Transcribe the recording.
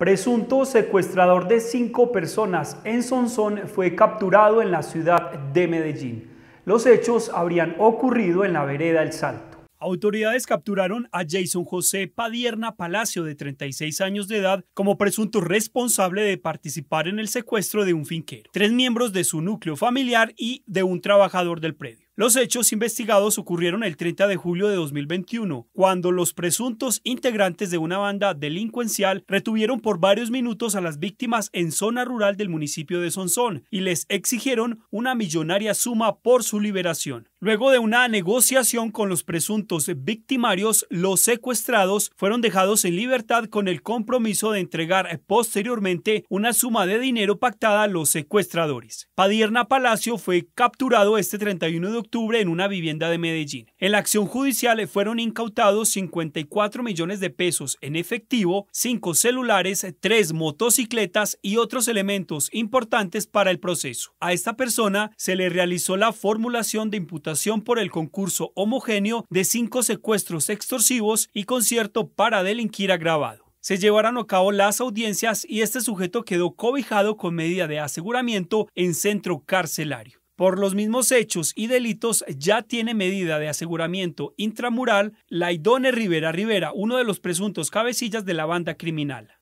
Presunto secuestrador de cinco personas en Sonsón fue capturado en la ciudad de Medellín. Los hechos habrían ocurrido en la vereda El Salto. Autoridades capturaron a Jason José Padierna Palacio, de 36 años de edad, como presunto responsable de participar en el secuestro de un finquero, tres miembros de su núcleo familiar y de un trabajador del predio. Los hechos investigados ocurrieron el 30 de julio de 2021, cuando los presuntos integrantes de una banda delincuencial retuvieron por varios minutos a las víctimas en zona rural del municipio de Sonsón y les exigieron una millonaria suma por su liberación. Luego de una negociación con los presuntos victimarios, los secuestrados fueron dejados en libertad con el compromiso de entregar posteriormente una suma de dinero pactada a los secuestradores. Padierna Palacio fue capturado este 31 de octubre en una vivienda de Medellín. En la acción judicial fueron incautados 54 millones de pesos en efectivo, cinco celulares, tres motocicletas y otros elementos importantes para el proceso. A esta persona se le realizó la formulación de imputación por el concurso homogéneo de cinco secuestros extorsivos y concierto para delinquir agravado. Se llevaron a cabo las audiencias y este sujeto quedó cobijado con medida de aseguramiento en centro carcelario. Por los mismos hechos y delitos ya tiene medida de aseguramiento intramural Laidone Rivera Rivera, uno de los presuntos cabecillas de la banda criminal.